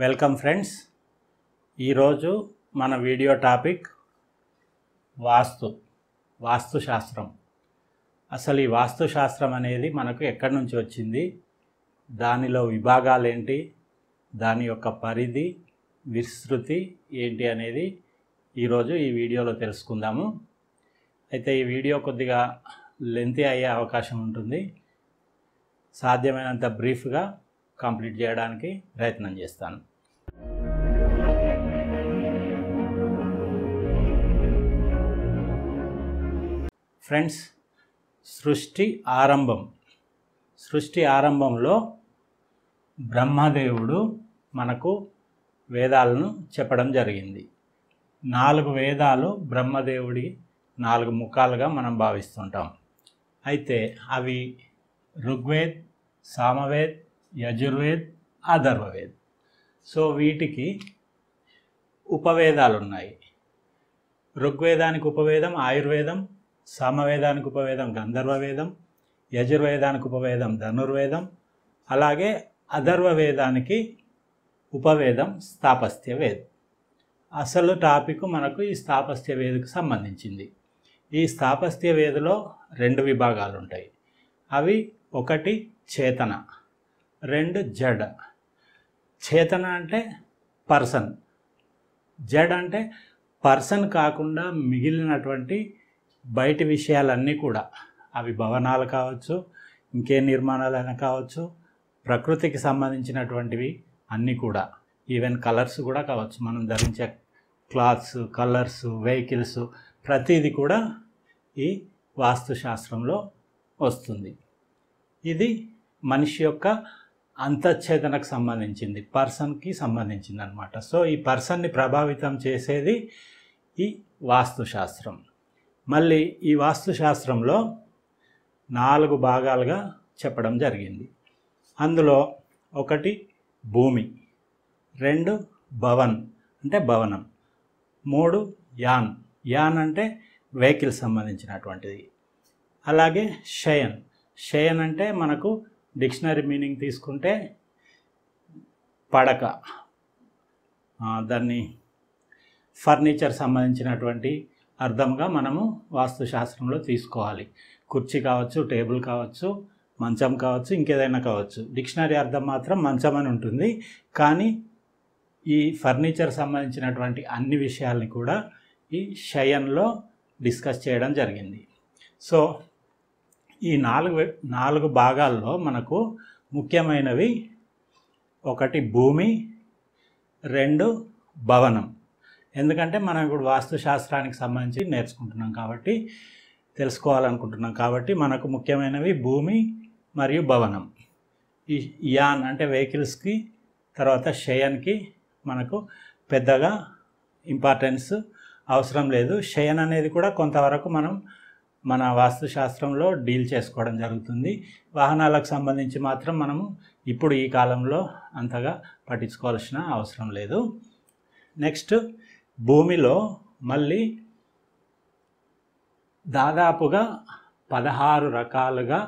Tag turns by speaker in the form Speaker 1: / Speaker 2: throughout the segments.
Speaker 1: welcome friends ఈరోజు మన video topic వాస్తు వాస్తుశాస్త్రం అసలు ఈ వాస్తుశాస్త్రం అనేది మనకు ఎక్కడి నుంచి వచ్చింది దానిలో విభాగాలు ఏంటి దాని యొక్క పరిధి విస్తృతి ఏంటి అనేది ఈరోజు ఈ వీడియోలో తెలుసుకుందాము అయితే ఈ వీడియో కొద్దిగా లెంతీ అయ్యే అవకాశం ఉంటుంది సాధ్యమైనంత బ్రీఫ్గా కంప్లీట్ చేయడానికి ప్రయత్నం చేస్తాను ఫ్రెండ్స్ సృష్టి ఆరంభం సృష్టి ఆరంభంలో బ్రహ్మదేవుడు మనకు వేదాలను చెప్పడం జరిగింది నాలుగు వేదాలు బ్రహ్మదేవుడి నాలుగు ముఖాలుగా మనం భావిస్తుంటాం అయితే అవి ఋగ్వేద్ సామవేద్ యజుర్వేద్ అధర్వవేద్ సో వీటికి ఉపవేదాలు ఉన్నాయి ఋగ్వేదానికి ఉపవేదం ఆయుర్వేదం సామవేదానికి ఉపవేదం గంధర్వవేదం యజుర్వేదానికి ఉపవేదం ధనుర్వేదం అలాగే అధర్వవేదానికి ఉపవేదం స్థాపస్య వేద్ అసలు టాపిక్ మనకు ఈ స్థాపస్థ్య వేదకు సంబంధించింది ఈ స్థాపస్థ్య వేదలో రెండు విభాగాలు ఉంటాయి అవి ఒకటి చేతన రెండు జడ్ చేతన అంటే పర్సన్ జడ్ అంటే పర్సన్ కాకుండా మిగిలినటువంటి బయటి విషయాలన్నీ కూడా అవి భవనాలు కావచ్చు ఇంకే నిర్మాణాలైనా కావచ్చు ప్రకృతికి సంబంధించినటువంటివి అన్నీ కూడా ఈవెన్ కలర్స్ కూడా కావచ్చు మనం ధరించే క్లాత్స్ కలర్స్ వెహికల్స్ ప్రతిదీ కూడా ఈ వాస్తుశాస్త్రంలో వస్తుంది ఇది మనిషి యొక్క అంతఛేదనకు సంబంధించింది పర్సన్కి సంబంధించింది అనమాట సో ఈ పర్సన్ని ప్రభావితం చేసేది ఈ వాస్తుశాస్త్రం మళ్ళీ ఈ వాస్తుశాస్త్రంలో నాలుగు భాగాలుగా చెప్పడం జరిగింది అందులో ఒకటి భూమి రెండు భవన్ అంటే భవనం మూడు యాన్ యాన్ అంటే వెహికల్ సంబంధించినటువంటిది అలాగే షయన్ షయన్ అంటే మనకు డిక్షనరీ మీనింగ్ తీసుకుంటే పడక దాన్ని ఫర్నిచర్ సంబంధించినటువంటి అర్థంగా మనము వాస్తుశాస్త్రంలో తీసుకోవాలి కుర్చీ కావచ్చు టేబుల్ కావచ్చు మంచం కావచ్చు ఇంకేదైనా కావచ్చు డిక్షనరీ అర్థం మాత్రం మంచం అని ఉంటుంది కానీ ఈ ఫర్నిచర్ సంబంధించినటువంటి అన్ని విషయాల్ని కూడా ఈ షయన్లో డిస్కస్ చేయడం జరిగింది సో ఈ నాలుగు నాలుగు భాగాల్లో మనకు ముఖ్యమైనవి ఒకటి భూమి రెండు భవనం ఎందుకంటే మనం ఇప్పుడు వాస్తుశాస్త్రానికి సంబంధించి నేర్చుకుంటున్నాం కాబట్టి తెలుసుకోవాలనుకుంటున్నాం కాబట్టి మనకు ముఖ్యమైనవి భూమి మరియు భవనం ఈ యాన్ అంటే వెహికల్స్కి తర్వాత షయన్కి మనకు పెద్దగా ఇంపార్టెన్స్ అవసరం లేదు షయన్ అనేది కూడా కొంతవరకు మనం మన వాస్తుశాస్త్రంలో డీల్ చేసుకోవడం జరుగుతుంది వాహనాలకు సంబంధించి మాత్రం మనము ఇప్పుడు ఈ కాలంలో అంతగా పట్టించుకోవాల్సిన అవసరం లేదు నెక్స్ట్ భూమిలో మళ్ళీ దాదాపుగా పదహారు రకాలుగా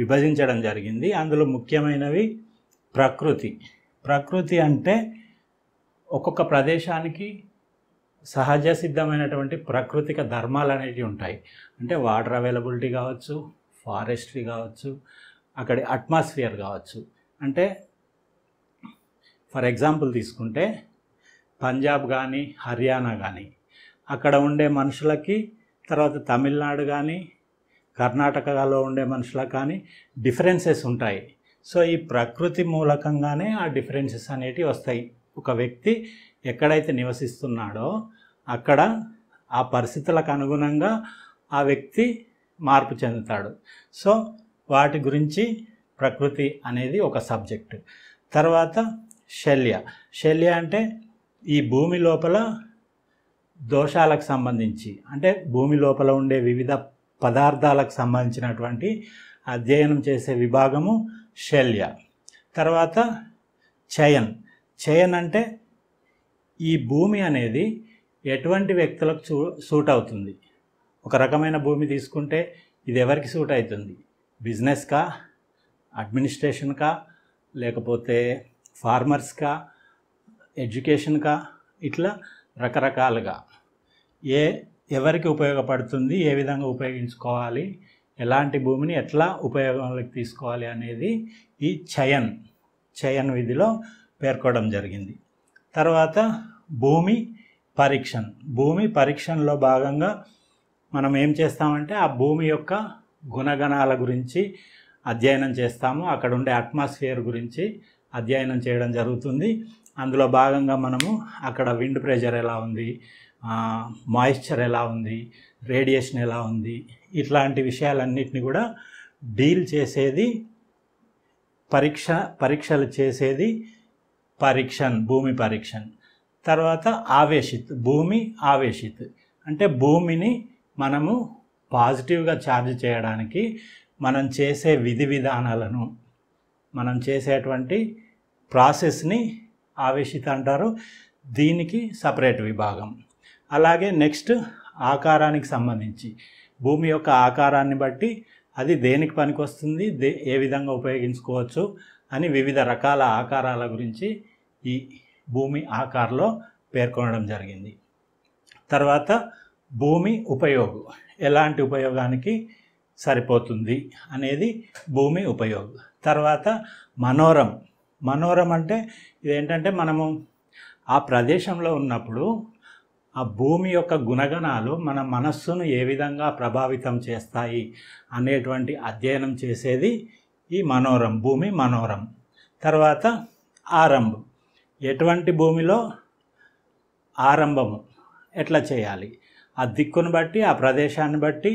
Speaker 1: విభజించడం జరిగింది అందులో ముఖ్యమైనవి ప్రకృతి ప్రకృతి అంటే ఒక్కొక్క ప్రదేశానికి సహజ సిద్ధమైనటువంటి ప్రాకృతిక ధర్మాలు అనేవి ఉంటాయి అంటే వాటర్ అవైలబిలిటీ కావచ్చు ఫారెస్ట్రీ కావచ్చు అక్కడి అట్మాస్ఫియర్ కావచ్చు అంటే ఫర్ ఎగ్జాంపుల్ తీసుకుంటే పంజాబ్ కానీ హర్యానా కానీ అక్కడ ఉండే మనుషులకి తర్వాత తమిళనాడు కానీ కర్ణాటకలో ఉండే మనుషులకు కానీ డిఫరెన్సెస్ ఉంటాయి సో ఈ ప్రకృతి మూలకంగానే ఆ డిఫరెన్సెస్ అనేటివి వస్తాయి ఒక వ్యక్తి ఎక్కడైతే నివసిస్తున్నాడో అక్కడ ఆ పరిస్థితులకు అనుగుణంగా ఆ వ్యక్తి మార్పు చెందుతాడు సో వాటి గురించి ప్రకృతి అనేది ఒక సబ్జెక్ట్ తర్వాత శల్య శల్య అంటే ఈ భూమి లోపల దోషాలకు సంబంధించి అంటే భూమి లోపల ఉండే వివిధ పదార్థాలకు సంబంధించినటువంటి అధ్యయనం చేసే విభాగము శల్య తర్వాత చయన్ చయన్ అంటే ఈ భూమి అనేది ఎటువంటి వ్యక్తులకు సూ సూట్ అవుతుంది ఒక రకమైన భూమి తీసుకుంటే ఇది ఎవరికి సూట్ అవుతుంది బిజినెస్కా అడ్మినిస్ట్రేషన్కా లేకపోతే ఫార్మర్స్కా ఎడ్యుకేషన్కా ఇట్లా రకరకాలుగా ఏ ఎవరికి ఉపయోగపడుతుంది ఏ విధంగా ఉపయోగించుకోవాలి ఎలాంటి భూమిని ఎట్లా ఉపయోగంలోకి తీసుకోవాలి అనేది ఈ చయన్ చయన్ విధిలో పేర్కోవడం జరిగింది తర్వాత భూమి పరీక్షణ్ భూమి పరీక్షణలో భాగంగా మనం ఏం చేస్తామంటే ఆ భూమి యొక్క గుణగణాల గురించి అధ్యయనం చేస్తాము అక్కడ ఉండే అట్మాస్ఫియర్ గురించి అధ్యయనం చేయడం జరుగుతుంది అందులో భాగంగా మనము అక్కడ విండ్ ప్రెషర్ ఎలా ఉంది మాయిశ్చర్ ఎలా ఉంది రేడియేషన్ ఎలా ఉంది ఇట్లాంటి విషయాలన్నిటిని కూడా డీల్ చేసేది పరీక్ష పరీక్షలు చేసేది పరీక్షన్ భూమి పరీక్షన్ తర్వాత ఆవేశిత్ భూమి ఆవేశిత్ అంటే భూమిని మనము పాజిటివ్గా ఛార్జ్ చేయడానికి మనం చేసే విధి విధానాలను మనం చేసేటువంటి ప్రాసెస్ని ఆవేశిత అంటారు దీనికి సపరేట్ విభాగం అలాగే నెక్స్ట్ ఆకారానికి సంబంధించి భూమి యొక్క ఆకారాన్ని బట్టి అది దేనికి పనికొస్తుంది దే ఏ విధంగా ఉపయోగించుకోవచ్చు అని వివిధ రకాల ఆకారాల గురించి ఈ భూమి ఆకారలో పేర్కొనడం జరిగింది తర్వాత భూమి ఉపయోగం ఎలాంటి ఉపయోగానికి సరిపోతుంది అనేది భూమి ఉపయోగం తర్వాత మనోరం మనోరం అంటే ఇదేంటంటే మనము ఆ ప్రదేశంలో ఉన్నప్పుడు ఆ భూమి యొక్క గుణగణాలు మన మనస్సును ఏ విధంగా ప్రభావితం చేస్తాయి అనేటువంటి అధ్యయనం చేసేది ఈ మనోరం భూమి మనోరం తర్వాత ఆరంభం ఎటువంటి భూమిలో ఆరంభము ఎట్లా చేయాలి ఆ దిక్కును బట్టి ఆ ప్రదేశాన్ని బట్టి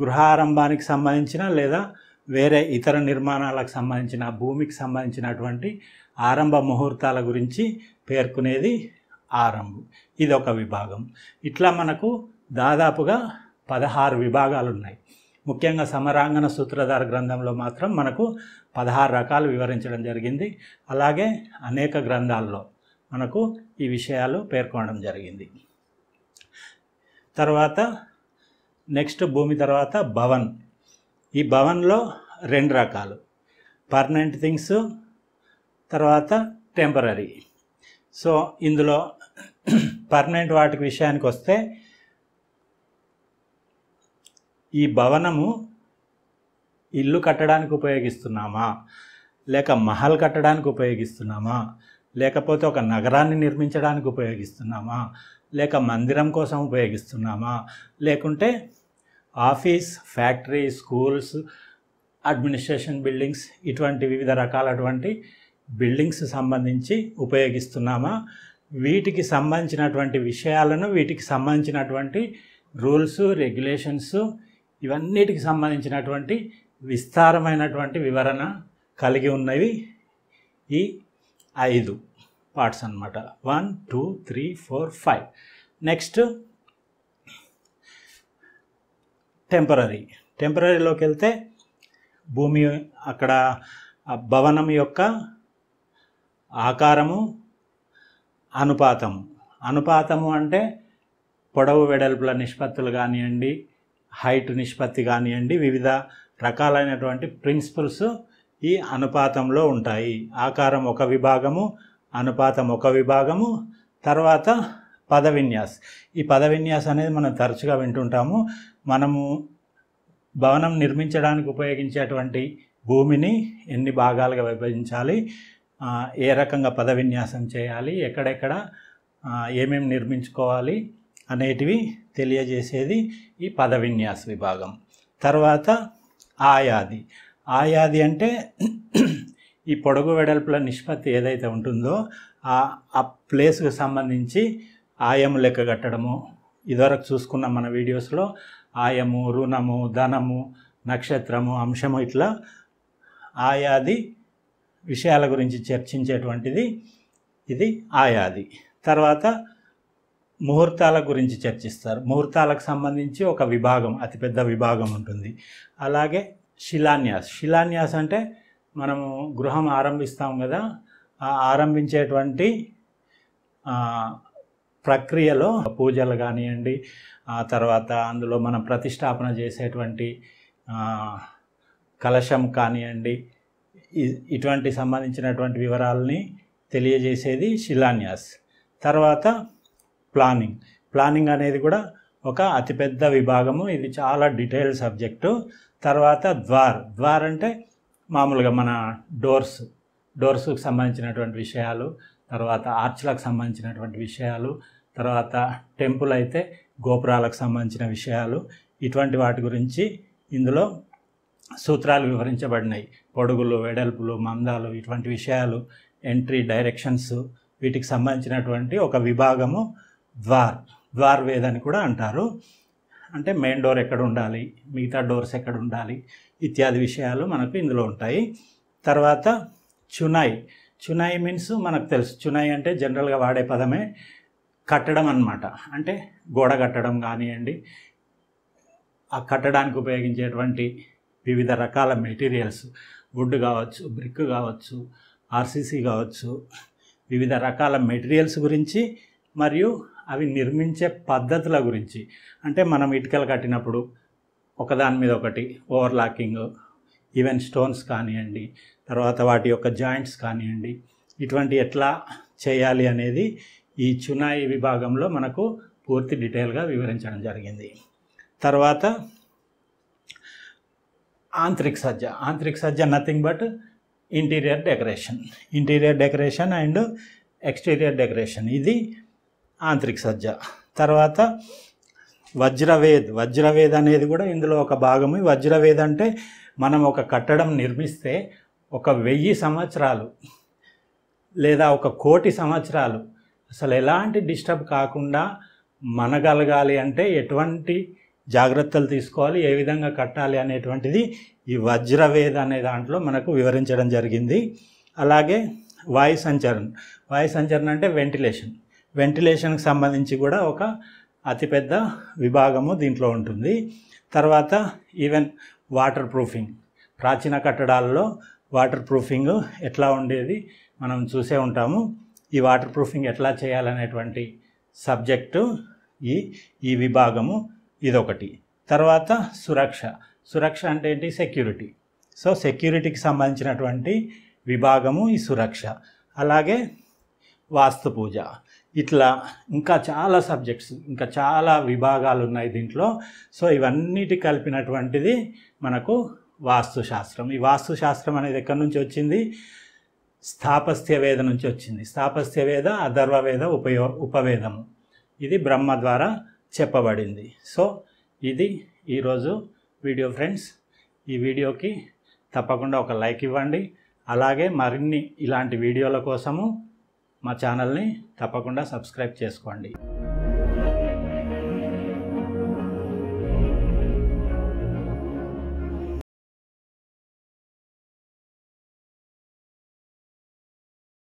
Speaker 1: గృహారంభానికి సంబంధించిన లేదా వేరే ఇతర నిర్మాణాలకు సంబంధించిన భూమికి సంబంధించినటువంటి ఆరంభ ముహూర్తాల గురించి పేర్కొనేది ఆరంభం ఇది ఒక విభాగం ఇట్లా మనకు దాదాపుగా పదహారు విభాగాలు ఉన్నాయి ముఖ్యంగా సమరాంగన సూత్రధార గ్రంథంలో మాత్రం మనకు పదహారు రకాలు వివరించడం జరిగింది అలాగే అనేక గ్రంథాల్లో మనకు ఈ విషయాలు పేర్కొనడం జరిగింది తర్వాత నెక్స్ట్ భూమి తర్వాత భవన్ ఈ భవన్లో రెండు రకాలు పర్మనెంట్ థింగ్స్ తర్వాత టెంపరీ సో ఇందులో పర్మనెంట్ వాటికి విషయానికి వస్తే ఈ భవనము ఇల్లు కట్టడానికి ఉపయోగిస్తున్నామా లేక మహల్ కట్టడానికి ఉపయోగిస్తున్నామా లేకపోతే ఒక నగరాన్ని నిర్మించడానికి ఉపయోగిస్తున్నామా లేక మందిరం కోసం ఉపయోగిస్తున్నామా లేకుంటే office factory schools administration buildings ఇటువంటి వివిధ రకాలటువంటి బిల్డింగ్స్ సంబంధించి ఉపయోగిస్తున్నామా వీటికి సంబంధించినటువంటి విషయాలను వీటికి సంబంధించినటువంటి రూల్స్ రెగ్యులేషన్స్ ఇవన్నిటికి సంబంధించినటువంటి విస్తారమైనటువంటి వివరణ కలిగి ఉన్నవి ఈ ఐదు పార్ట్స్ అనమాట one two three four five next temporary టెంపరీలోకి వెళ్తే భూమి అక్కడ భవనం యొక్క ఆకారము అనుపాతము అనుపాతము అంటే పొడవు వెడల్పుల నిష్పత్తులు కానివ్వండి హైట్ నిష్పత్తి కానివ్వండి వివిధ రకాలైనటువంటి ప్రిన్సిపల్స్ ఈ అనుపాతంలో ఉంటాయి ఆకారం ఒక విభాగము అనుపాతం ఒక విభాగము తర్వాత పదవిన్యాస్ ఈ పదవిన్యాస్ అనేది మనం తరచుగా వింటుంటాము మనము భవనం నిర్మించడానికి ఉపయోగించేటువంటి భూమిని ఎన్ని భాగాలుగా విభజించాలి ఏ రకంగా పదవిన్యాసం చేయాలి ఎక్కడెక్కడ ఏమేమి నిర్మించుకోవాలి అనేటివి తెలియజేసేది ఈ పదవిన్యాస విభాగం తర్వాత ఆయాది ఆయాది అంటే ఈ పొడుగు వెడల్పుల నిష్పత్తి ఏదైతే ఉంటుందో ఆ ప్లేస్కు సంబంధించి ఆయము లెక్క కట్టడము ఇదివరకు చూసుకున్న మన వీడియోస్లో ఆయము రుణము ధనము నక్షత్రము అంశము ఇట్లా ఆయాది విషయాల గురించి చర్చించేటువంటిది ఇది ఆయాది తర్వాత ముహూర్తాల గురించి చర్చిస్తారు ముహూర్తాలకు సంబంధించి ఒక విభాగం అతిపెద్ద విభాగం ఉంటుంది అలాగే శిలాన్యాస్ శిలాన్యాస్ అంటే మనము గృహం ఆరంభిస్తాం కదా ఆ ఆరంభించేటువంటి ప్రక్రియలో పూజలు కానివ్వండి ఆ తర్వాత అందులో మనం ప్రతిష్టాపన చేసేటువంటి కలశం కానివ్వండి ఇటువంటి సంబంధించినటువంటి వివరాలని తెలియజేసేది శిలాన్యాస్ తర్వాత ప్లానింగ్ ప్లానింగ్ అనేది కూడా ఒక అతిపెద్ద విభాగము ఇది చాలా డీటెయిల్ సబ్జెక్టు తర్వాత ద్వార్ ద్వార్ అంటే మామూలుగా మన డోర్స్ డోర్స్కు సంబంధించినటువంటి విషయాలు తర్వాత ఆర్చ్లకు సంబంధించినటువంటి విషయాలు తర్వాత టెంపుల్ అయితే గోపురాలకు సంబంధించిన విషయాలు ఇటువంటి వాటి గురించి ఇందులో సూత్రాలు వివరించబడినాయి పొడుగులు వెడల్పులు మందాలు ఇటువంటి విషయాలు ఎంట్రీ డైరెక్షన్స్ వీటికి సంబంధించినటువంటి ఒక విభాగము ద్వార్ ద్వార్ వేద్ అని కూడా అంటారు అంటే మెయిన్ డోర్ ఎక్కడ ఉండాలి మిగతా డోర్స్ ఎక్కడ ఉండాలి ఇత్యాది విషయాలు మనకు ఇందులో ఉంటాయి తర్వాత చునాయి చునాయి మీన్స్ మనకు తెలుసు చునాయి అంటే జనరల్గా వాడే పదమే కట్టడం అనమాట అంటే గోడ కట్టడం కానివ్వండి ఆ కట్టడానికి ఉపయోగించేటువంటి వివిధ రకాల మెటీరియల్స్ వుడ్ కావచ్చు బ్రిక్ కావచ్చు ఆర్సీసీ కావచ్చు వివిధ రకాల మెటీరియల్స్ గురించి మరియు అవి నిర్మించే పద్ధతుల గురించి అంటే మనం ఇటుకలు కట్టినప్పుడు ఒకదాని మీద ఒకటి ఓవర్లాకింగ్ ఈవెన్ స్టోన్స్ కానివ్వండి తర్వాత వాటి యొక్క జాయింట్స్ కానివ్వండి ఇటువంటి ఎట్లా చేయాలి అనేది ఈ చునాయి విభాగంలో మనకు పూర్తి డీటెయిల్గా వివరించడం జరిగింది తర్వాత ఆంత్రిక సజ్జ ఆంత్రిక సజ్జ nothing but interior decoration interior decoration and exterior decoration ఇది ఆంత్రిక సజ్జ తర్వాత వజ్రవేద్ వజ్రవేద్ అనేది కూడా ఇందులో ఒక భాగము వజ్రవేద్ అంటే మనం ఒక కట్టడం నిర్మిస్తే ఒక వెయ్యి సంవత్సరాలు లేదా ఒక కోటి సంవత్సరాలు అసలు ఎలాంటి డిస్టర్బ్ కాకుండా మనగలగాలి అంటే ఎటువంటి జాగ్రత్తలు తీసుకోవాలి ఏ విధంగా కట్టాలి అనేటువంటిది ఈ వజ్రవేద్ అనే దాంట్లో మనకు వివరించడం జరిగింది అలాగే వాయు సంచరణ వాయు సంచరణ అంటే వెంటిలేషన్ వెంటిలేషన్కి సంబంధించి కూడా ఒక అతిపెద్ద విభాగము దీంట్లో ఉంటుంది తర్వాత ఈవెన్ వాటర్ ప్రూఫింగ్ ప్రాచీన కట్టడాల్లో వాటర్ ప్రూఫింగ్ ఎట్లా ఉండేది మనం చూసే ఉంటాము ఈ వాటర్ ప్రూఫింగ్ ఎట్లా చేయాలనేటువంటి సబ్జెక్టు ఈ ఈ విభాగము ఇదొకటి తర్వాత సురక్ష సురక్ష అంటే ఏంటి సెక్యూరిటీ సో సెక్యూరిటీకి సంబంధించినటువంటి విభాగము ఈ సురక్ష అలాగే వాస్తు పూజ ఇట్లా ఇంకా చాలా సబ్జెక్ట్స్ ఇంకా చాలా విభాగాలు ఉన్నాయి దీంట్లో సో ఇవన్నిటి కలిపినటువంటిది మనకు వాస్తుశాస్త్రం ఈ వాస్తుశాస్త్రం అనేది ఎక్కడి నుంచి వచ్చింది స్థాపస్త్యవేద నుంచి వచ్చింది స్థాపస్త్యవేద అధర్వవేద ఉపయో ఉపవేదము ఇది బ్రహ్మ ద్వారా చెప్పబడింది సో ఇది ఈరోజు వీడియో ఫ్రెండ్స్ ఈ వీడియోకి తప్పకుండా ఒక లైక్ ఇవ్వండి అలాగే మరిన్ని ఇలాంటి వీడియోల కోసము మా ఛానల్ని తప్పకుండా సబ్స్క్రైబ్ చేసుకోండి